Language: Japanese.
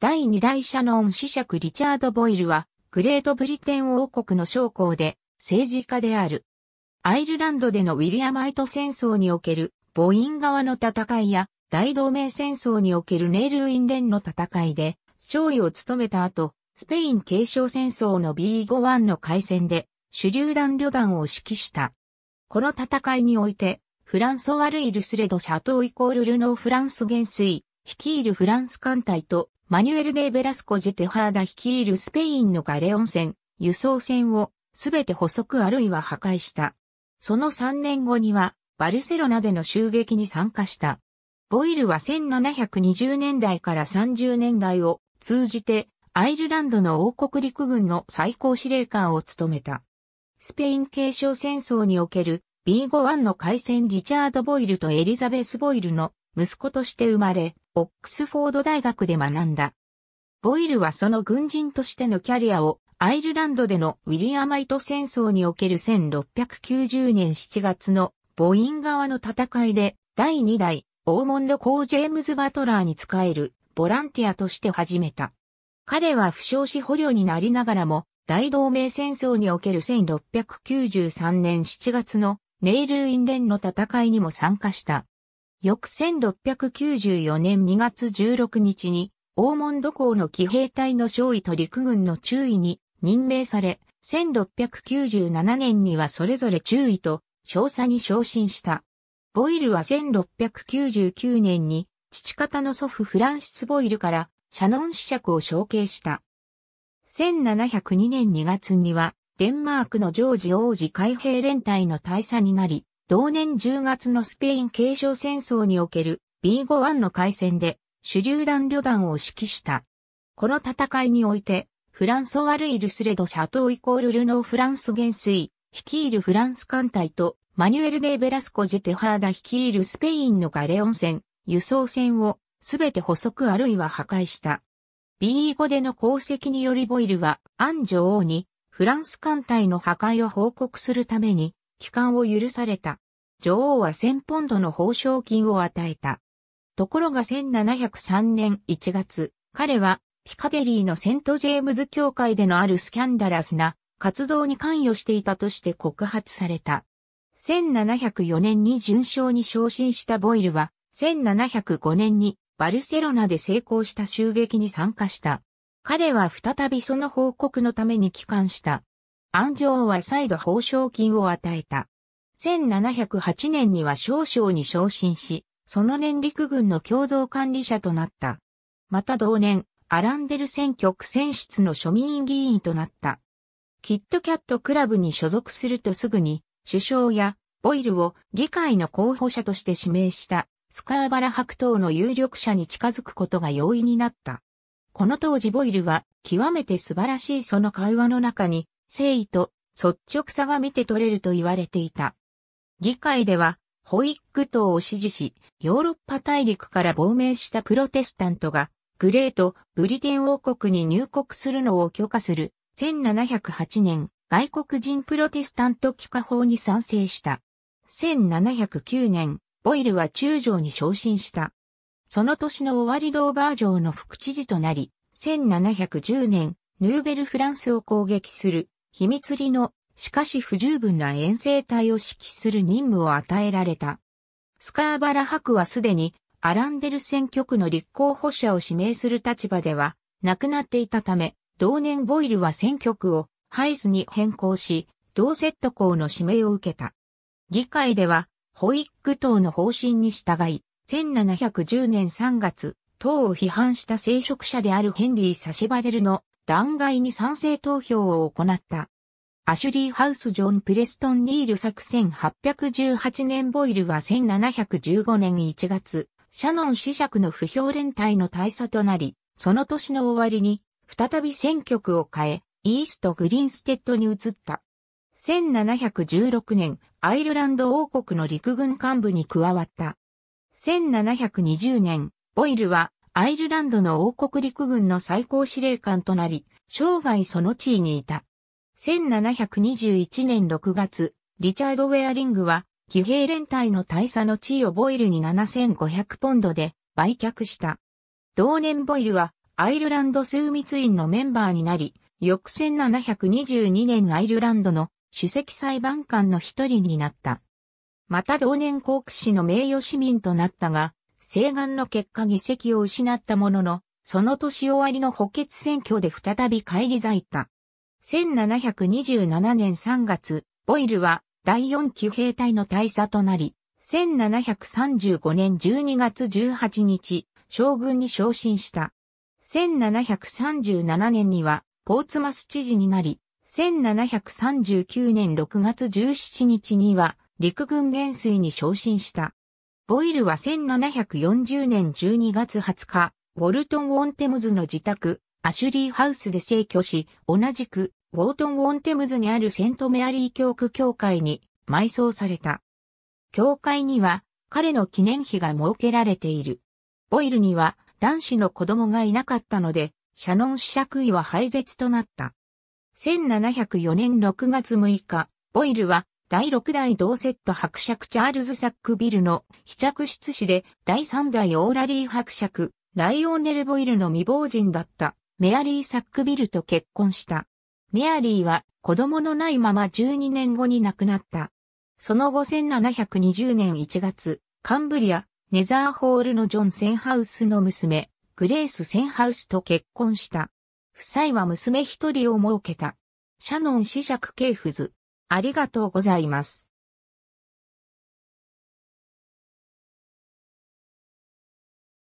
第二代シャノン子爵リチャード・ボイルは、グレートブリテン王国の将校で、政治家である。アイルランドでのウィリアマイト戦争における、ボイン側の戦いや、大同盟戦争におけるネール・インデンの戦いで、勝利を務めた後、スペイン継承戦争の B51 の海戦で、手榴弾旅団を指揮した。この戦いにおいて、フランソワルイルスレドシャトーイコールルノーフランス元帥、率いるフランス艦隊とマニュエル・デ・ベラスコ・ジェ・テハーダ率いるスペインのガレオン船、輸送船をすべて捕捉あるいは破壊した。その3年後にはバルセロナでの襲撃に参加した。ボイルは1720年代から30年代を通じてアイルランドの王国陸軍の最高司令官を務めた。スペイン継承戦争における B51 の海戦リチャード・ボイルとエリザベス・ボイルの息子として生まれ、オックスフォード大学で学んだ。ボイルはその軍人としてのキャリアをアイルランドでのウィリアマイト戦争における1690年7月のボイン側の戦いで第2代オーモンド・コー・ジェームズ・バトラーに仕えるボランティアとして始めた。彼は負傷し捕虜になりながらも大同盟戦争における1693年7月のネイル・インデンの戦いにも参加した。翌1694年2月16日に、大門土港の騎兵隊の少尉と陸軍の中尉に任命され、1697年にはそれぞれ中尉と少佐に昇進した。ボイルは1699年に父方の祖父フランシス・ボイルからシャノン子爵を承継した。1702年2月にはデンマークのジョージ王子海兵連隊の大佐になり、同年10月のスペイン継承戦争における B51 の海戦で手榴弾旅団を指揮した。この戦いにおいて、フランソワルイ・ルスレド・シャトーイコール・ルノー・フランス元帥、率いるフランス艦隊と、マニュエル・デ・ベラスコ・ジェテハーダ率いるスペインのガレオン船、輸送船を、すべて捕捉あるいは破壊した。B5 での功績によりボイルは、アン女王に、フランス艦隊の破壊を報告するために、帰還を許された。女王は1000ポンドの報奨金を与えた。ところが1703年1月、彼はピカデリーのセントジェームズ教会でのあるスキャンダラスな活動に関与していたとして告発された。1704年に順将に昇進したボイルは、1705年にバルセロナで成功した襲撃に参加した。彼は再びその報告のために帰還した。安城は再度報奨金を与えた。1708年には少将に昇進し、その年陸軍の共同管理者となった。また同年、アランデル選挙区選出の庶民議員となった。キットキャットクラブに所属するとすぐに、首相やボイルを議会の候補者として指名したスカーバラ白党の有力者に近づくことが容易になった。この当時ボイルは極めて素晴らしいその会話の中に誠意と率直さが見て取れると言われていた。議会では、ホイック党を支持し、ヨーロッパ大陸から亡命したプロテスタントが、グレート・ブリテン王国に入国するのを許可する、1708年、外国人プロテスタント帰化法に賛成した。1709年、ボイルは中将に昇進した。その年の終わりドーバー城の副知事となり、1710年、ヌーベルフランスを攻撃する秘密裏の、しかし不十分な遠征隊を指揮する任務を与えられた。スカーバラ博はすでに、アランデル選挙区の立候補者を指名する立場では、なくなっていたため、同年ボイルは選挙区をハイスに変更し、同セット校の指名を受けた。議会では、ホイック党の方針に従い、1710年3月、党を批判した聖職者であるヘンリー・サシバレルの弾劾に賛成投票を行った。アシュリー・ハウス・ジョン・プレストン・ニール作戦818年ボイルは1715年1月、シャノン子爵の不評連帯の大佐となり、その年の終わりに、再び選挙区を変え、イースト・グリーンステッドに移った。1716年、アイルランド王国の陸軍幹部に加わった。1720年、ボイルはアイルランドの王国陸軍の最高司令官となり、生涯その地位にいた。1721年6月、リチャード・ウェアリングは、騎兵連隊の大佐の地位をボイルに7500ポンドで売却した。同年ボイルは、アイルランド数密院のメンバーになり、翌1722年アイルランドの首席裁判官の一人になった。また同年コーク市の名誉市民となったが、請願の結果議席を失ったものの、その年終わりの補欠選挙で再び返り咲いた。1727年3月、ボイルは第4級兵隊の大佐となり、1735年12月18日、将軍に昇進した。1737年には、ポーツマス知事になり、1739年6月17日には、陸軍元帥に昇進した。ボイルは1740年12月20日、ウォルトン・ウォンテムズの自宅、アシュリーハウスで逝去し、同じく、ウォートン・ウォンテムズにあるセント・メアリー教区教会に埋葬された。教会には、彼の記念碑が設けられている。ボイルには、男子の子供がいなかったので、シャノン試着位は廃絶となった。1704年6月6日、ボイルは第6代同セット伯爵チャールズ・サックビルの被着室子で、第3代オーラリー伯爵、ライオンネル・ボイルの未亡人だったメアリー・サックビルと結婚した。メアリーは子供のないまま12年後に亡くなった。その後1720年1月、カンブリア、ネザーホールのジョン・センハウスの娘、グレース・センハウスと結婚した。夫妻は娘一人を設けた。シャノン・シシャク・ケイフズ、ありがとうございます。